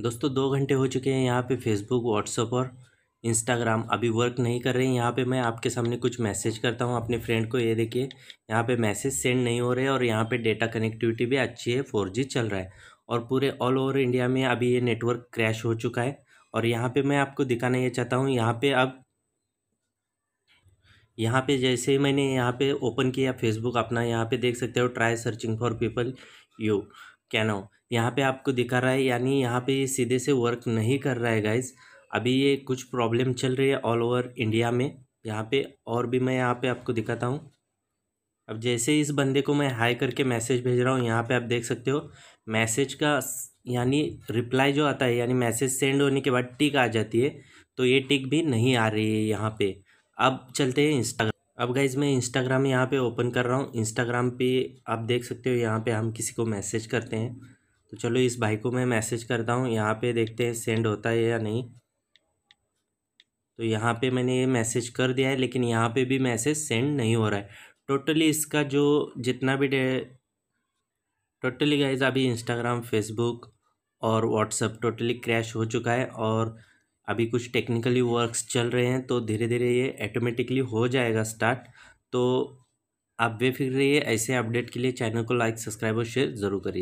दोस्तों दो घंटे हो चुके हैं यहाँ पे फेसबुक व्हाट्सअप और इंस्टाग्राम अभी वर्क नहीं कर रहे हैं यहाँ पे मैं आपके सामने कुछ मैसेज करता हूँ अपने फ्रेंड को ये देखिए यहाँ पे मैसेज सेंड नहीं हो रहे और यहाँ पे डेटा कनेक्टिविटी भी अच्छी है फोर चल रहा है और पूरे ऑल ओवर इंडिया में अभी ये नेटवर्क क्रैश हो चुका है और यहाँ पर मैं आपको दिखाना ये चाहता हूँ यहाँ पर अब यहाँ पे जैसे ही मैंने यहाँ पे ओपन किया फेसबुक अपना यहाँ पे देख सकते हो try searching for people you can know यहाँ पे आपको दिखा रहा है यानी यहाँ पे ये सीधे से वर्क नहीं कर रहा है गाइज अभी ये कुछ प्रॉब्लम चल रही है ऑल ओवर इंडिया में यहाँ पे और भी मैं यहाँ पे आपको दिखाता हूँ अब जैसे इस बंदे को मैं हाई करके मैसेज भेज रहा हूँ यहाँ पे आप देख सकते हो मैसेज का यानी रिप्लाई जो आता है यानी मैसेज सेंड होने के बाद टिक आ जाती है तो ये टिक भी नहीं आ रही है यहाँ पे अब चलते हैं इंस्टाग्राम अब गाइज मैं इंस्टाग्राम यहाँ पे ओपन कर रहा हूँ इंस्टाग्राम पे आप देख सकते हो यहाँ पे हम किसी को मैसेज करते हैं तो चलो इस भाई को मैं मैसेज करता हूँ यहाँ पे देखते हैं सेंड होता है या नहीं तो यहाँ पे मैंने ये मैसेज कर दिया है लेकिन यहाँ पे भी मैसेज सेंड नहीं हो रहा है टोटली इसका जो जितना भी टोटली गाइज अभी इंस्टाग्राम फेसबुक और व्हाट्सअप टोटली क्रैश हो चुका है और अभी कुछ टेक्निकली वर्क्स चल रहे हैं तो धीरे धीरे ये ऑटोमेटिकली हो जाएगा स्टार्ट तो आप बेफिक्र रहिए ऐसे अपडेट के लिए चैनल को लाइक सब्सक्राइब और शेयर ज़रूर करिए